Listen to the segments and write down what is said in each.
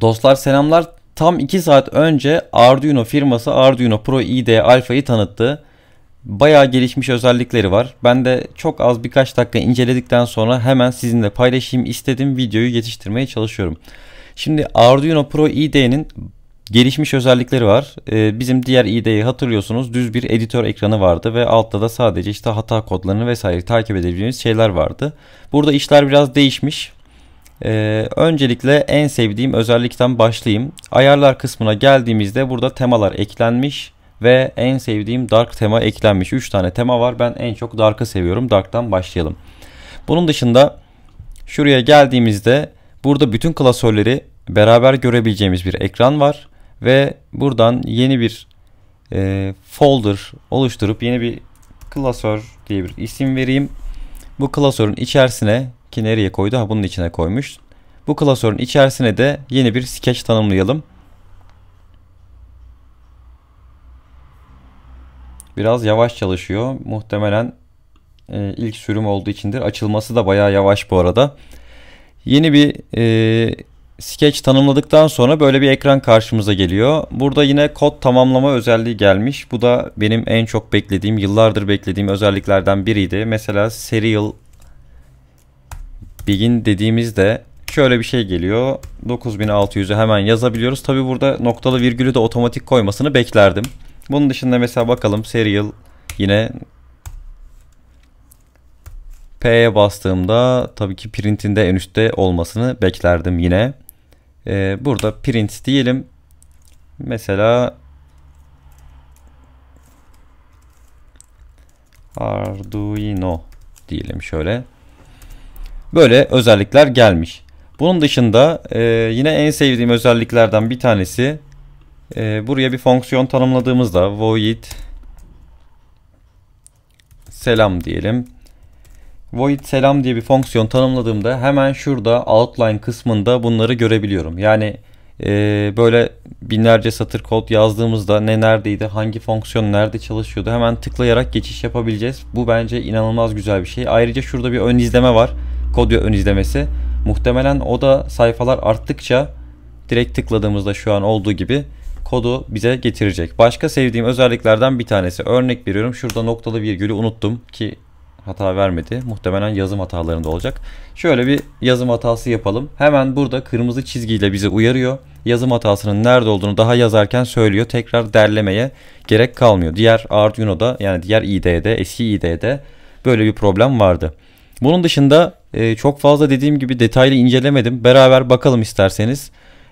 Dostlar selamlar. Tam 2 saat önce Arduino firması Arduino Pro IDE Alpha'yı tanıttı. Bayağı gelişmiş özellikleri var. Ben de çok az birkaç dakika inceledikten sonra hemen sizinle paylaşayım istedim. Videoyu yetiştirmeye çalışıyorum. Şimdi Arduino Pro IDE'nin gelişmiş özellikleri var. Ee, bizim diğer IDE'yi hatırlıyorsunuz düz bir editör ekranı vardı ve altta da sadece işte hata kodlarını vesaire takip edebileceğiniz şeyler vardı. Burada işler biraz değişmiş. Ee, öncelikle en sevdiğim özellikten başlayayım. Ayarlar kısmına geldiğimizde burada temalar eklenmiş ve en sevdiğim dark tema eklenmiş. 3 tane tema var. Ben en çok dark'ı seviyorum. Dark'tan başlayalım. Bunun dışında şuraya geldiğimizde burada bütün klasörleri beraber görebileceğimiz bir ekran var ve buradan yeni bir e, folder oluşturup yeni bir klasör diye bir isim vereyim. Bu klasörün içerisine ki nereye koydu? Ha bunun içine koymuş. Bu klasörün içerisine de yeni bir sketch tanımlayalım. Biraz yavaş çalışıyor. Muhtemelen e, ilk sürüm olduğu içindir. Açılması da bayağı yavaş bu arada. Yeni bir e, sketch tanımladıktan sonra böyle bir ekran karşımıza geliyor. Burada yine kod tamamlama özelliği gelmiş. Bu da benim en çok beklediğim, yıllardır beklediğim özelliklerden biriydi. Mesela serial begin dediğimizde şöyle bir şey geliyor. 9600'ü hemen yazabiliyoruz. Tabi burada noktalı virgülü de otomatik koymasını beklerdim. Bunun dışında mesela bakalım serial yine P'ye bastığımda tabii ki printinde en üstte olmasını beklerdim yine. Ee, burada print diyelim. Mesela Arduino diyelim şöyle. Böyle özellikler gelmiş. Bunun dışında e, yine en sevdiğim özelliklerden bir tanesi e, buraya bir fonksiyon tanımladığımızda void selam diyelim. Void selam diye bir fonksiyon tanımladığımda hemen şurada outline kısmında bunları görebiliyorum. Yani e, böyle binlerce satır kod yazdığımızda ne neredeydi, hangi fonksiyon nerede çalışıyordu hemen tıklayarak geçiş yapabileceğiz. Bu bence inanılmaz güzel bir şey. Ayrıca şurada bir ön izleme var kod ön izlemesi. Muhtemelen o da sayfalar arttıkça direkt tıkladığımızda şu an olduğu gibi kodu bize getirecek. Başka sevdiğim özelliklerden bir tanesi. Örnek veriyorum şurada noktalı virgülü unuttum ki hata vermedi. Muhtemelen yazım hatalarında olacak. Şöyle bir yazım hatası yapalım. Hemen burada kırmızı çizgiyle bizi uyarıyor. Yazım hatasının nerede olduğunu daha yazarken söylüyor. Tekrar derlemeye gerek kalmıyor. Diğer Arduino'da yani diğer IDE'de eski IDE'de böyle bir problem vardı. Bunun dışında e, çok fazla dediğim gibi detaylı incelemedim. Beraber bakalım isterseniz.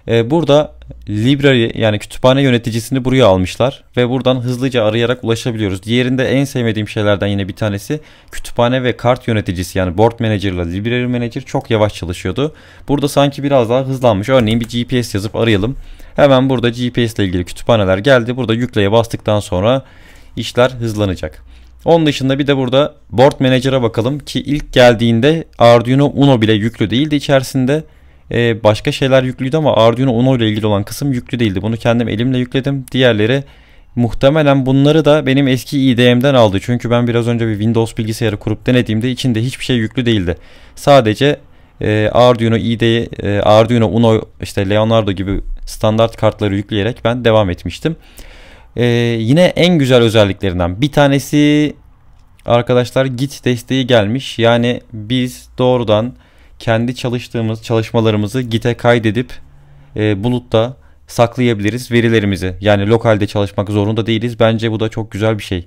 E, burada library yani kütüphane yöneticisini buraya almışlar ve buradan hızlıca arayarak ulaşabiliyoruz. Diğerinde en sevmediğim şeylerden yine bir tanesi kütüphane ve kart yöneticisi yani board manager ile library manager çok yavaş çalışıyordu. Burada sanki biraz daha hızlanmış. Örneğin bir GPS yazıp arayalım. Hemen burada GPS ile ilgili kütüphaneler geldi. Burada yükleye bastıktan sonra işler hızlanacak. Onun dışında bir de burada board manager'a bakalım ki ilk geldiğinde Arduino Uno bile yüklü değildi içerisinde. Ee, başka şeyler yüklüydü ama Arduino Uno ile ilgili olan kısım yüklü değildi. Bunu kendim elimle yükledim. Diğerleri muhtemelen bunları da benim eski IDM'den aldı. Çünkü ben biraz önce bir Windows bilgisayarı kurup denediğimde içinde hiçbir şey yüklü değildi. Sadece e, Arduino IDE, e, Arduino Uno işte Leonardo gibi standart kartları yükleyerek ben devam etmiştim. Ee, yine en güzel özelliklerinden bir tanesi arkadaşlar git desteği gelmiş. Yani biz doğrudan kendi çalıştığımız çalışmalarımızı gite kaydedip e, bulutta saklayabiliriz verilerimizi. Yani lokalde çalışmak zorunda değiliz. Bence bu da çok güzel bir şey.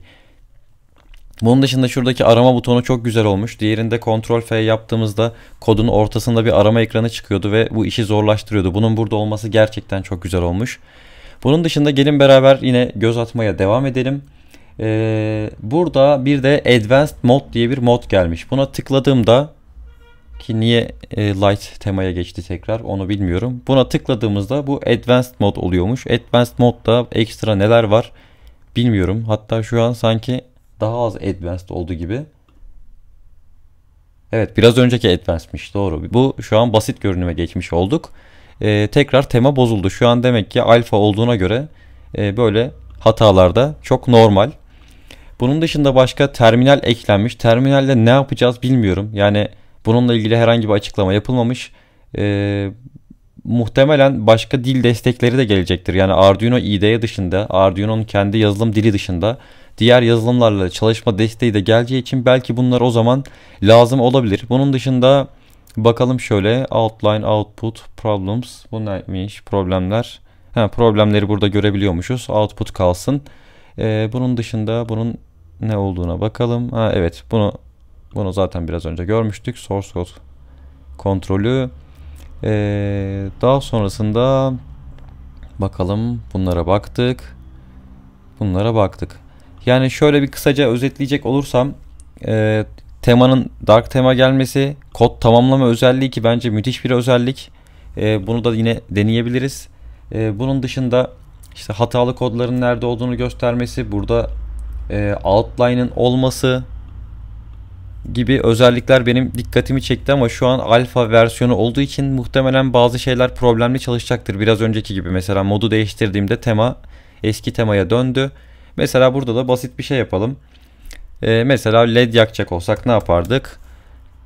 Bunun dışında şuradaki arama butonu çok güzel olmuş. Diğerinde Ctrl F yaptığımızda kodun ortasında bir arama ekranı çıkıyordu ve bu işi zorlaştırıyordu. Bunun burada olması gerçekten çok güzel olmuş. Bunun dışında gelin beraber yine göz atmaya devam edelim. Ee, burada bir de Advanced Mod diye bir mod gelmiş. Buna tıkladığımda ki niye e, light temaya geçti tekrar onu bilmiyorum. Buna tıkladığımızda bu advanced mod oluyormuş. Advanced modda ekstra neler var bilmiyorum. Hatta şu an sanki daha az advanced oldu gibi. Evet biraz önceki advanced'miş doğru. Bu şu an basit görünüme geçmiş olduk e, tekrar tema bozuldu. Şu an demek ki alfa olduğuna göre e, böyle hatalarda çok normal. Bunun dışında başka terminal eklenmiş. Terminalle ne yapacağız bilmiyorum. Yani bununla ilgili herhangi bir açıklama yapılmamış. E, muhtemelen başka dil destekleri de gelecektir. Yani Arduino IDE dışında, Arduino'nun kendi yazılım dili dışında diğer yazılımlarla çalışma desteği de geleceği için belki bunlar o zaman lazım olabilir. Bunun dışında Bakalım şöyle outline, output, problems. Bu neymiş? Problemler. Ha, problemleri burada görebiliyormuşuz. Output kalsın. Ee, bunun dışında bunun ne olduğuna bakalım. Ha, evet bunu bunu zaten biraz önce görmüştük. Source code kontrolü. Ee, daha sonrasında bakalım bunlara baktık. Bunlara baktık. Yani şöyle bir kısaca özetleyecek olursam e, temanın dark tema gelmesi, kod tamamlama özelliği ki bence müthiş bir özellik. E, bunu da yine deneyebiliriz. E, bunun dışında işte hatalı kodların nerede olduğunu göstermesi, burada e, outline'ın olması gibi özellikler benim dikkatimi çekti ama şu an alfa versiyonu olduğu için muhtemelen bazı şeyler problemli çalışacaktır. Biraz önceki gibi mesela modu değiştirdiğimde tema eski temaya döndü. Mesela burada da basit bir şey yapalım. E, mesela led yakacak olsak ne yapardık?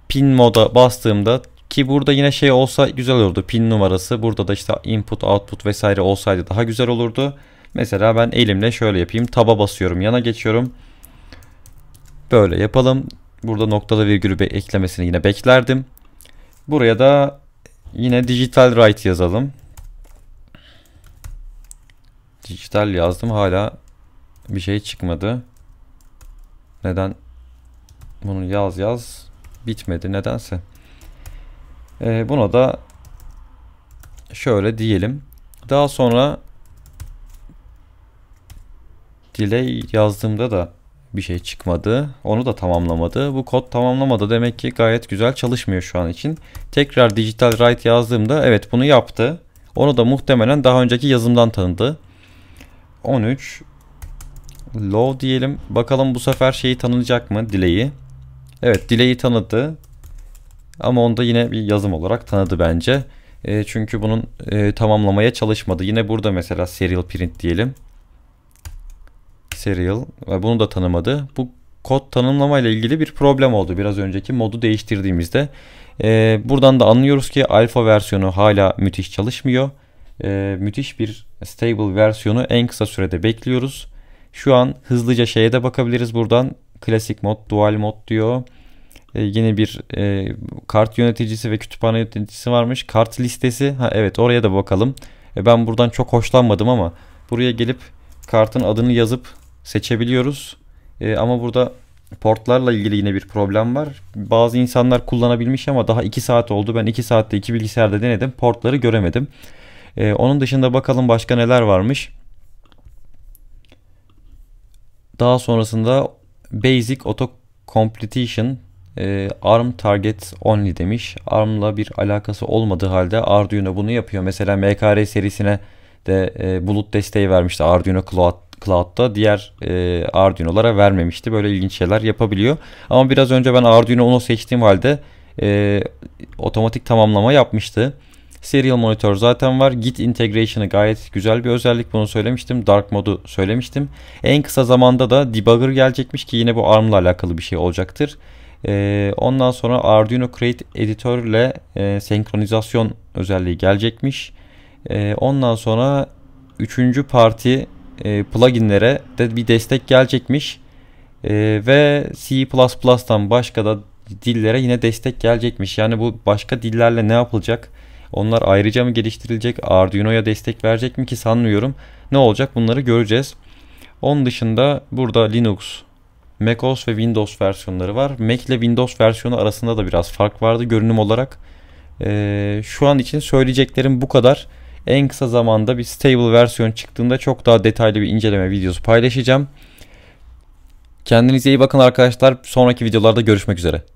Pin moda bastığımda ki burada yine şey olsa güzel olurdu. Pin numarası burada da işte input output vesaire olsaydı daha güzel olurdu. Mesela ben elimle şöyle yapayım. Taba basıyorum yana geçiyorum. Böyle yapalım. Burada noktalı virgülü eklemesini yine beklerdim. Buraya da yine digital write yazalım. Dijital yazdım hala bir şey çıkmadı. Neden bunu yaz yaz bitmedi nedense. Ee, buna da şöyle diyelim. Daha sonra delay yazdığımda da bir şey çıkmadı. Onu da tamamlamadı. Bu kod tamamlamadı. Demek ki gayet güzel çalışmıyor şu an için. Tekrar digital write yazdığımda evet bunu yaptı. Onu da muhtemelen daha önceki yazımdan tanıdı. 13 Low diyelim. Bakalım bu sefer şeyi tanınacak mı? Dileği. Evet dileği tanıdı. Ama onda yine bir yazım olarak tanıdı bence. E, çünkü bunun e, tamamlamaya çalışmadı. Yine burada mesela serial print diyelim. Serial ve bunu da tanımadı. Bu kod tanımlama ile ilgili bir problem oldu biraz önceki modu değiştirdiğimizde. E, buradan da anlıyoruz ki alfa versiyonu hala müthiş çalışmıyor. E, müthiş bir stable versiyonu en kısa sürede bekliyoruz. Şu an hızlıca şeye de bakabiliriz buradan. Klasik mod, dual mod diyor. Ee, yine bir e, kart yöneticisi ve kütüphane yöneticisi varmış. Kart listesi. Ha, evet oraya da bakalım. E, ben buradan çok hoşlanmadım ama buraya gelip kartın adını yazıp seçebiliyoruz. E, ama burada portlarla ilgili yine bir problem var. Bazı insanlar kullanabilmiş ama daha 2 saat oldu. Ben 2 saatte 2 bilgisayarda denedim. Portları göremedim. E, onun dışında bakalım başka neler varmış. Daha sonrasında Basic Auto Completion e, ARM Target Only demiş. ARM'la bir alakası olmadığı halde Arduino bunu yapıyor. Mesela MKR serisine de e, bulut desteği vermişti Arduino Cloud Cloud'da diğer e, Arduino'lara vermemişti. Böyle ilginç şeyler yapabiliyor. Ama biraz önce ben Arduino Uno seçtiğim halde e, otomatik tamamlama yapmıştı. Serial monitör zaten var. Git integration'ı gayet güzel bir özellik. Bunu söylemiştim. Dark modu söylemiştim. En kısa zamanda da debugger gelecekmiş ki yine bu ARM'la alakalı bir şey olacaktır. Ee, ondan sonra Arduino Create editörle e, senkronizasyon özelliği gelecekmiş. Ee, ondan sonra üçüncü parti e, pluginlere de bir destek gelecekmiş. E, ve C++'dan başka da dillere yine destek gelecekmiş. Yani bu başka dillerle ne yapılacak? Onlar ayrıca mı geliştirilecek? Arduino'ya destek verecek mi ki sanmıyorum. Ne olacak bunları göreceğiz. Onun dışında burada Linux, macOS ve Windows versiyonları var. Mac ile Windows versiyonu arasında da biraz fark vardı görünüm olarak. Ee, şu an için söyleyeceklerim bu kadar. En kısa zamanda bir stable versiyon çıktığında çok daha detaylı bir inceleme videosu paylaşacağım. Kendinize iyi bakın arkadaşlar. Sonraki videolarda görüşmek üzere.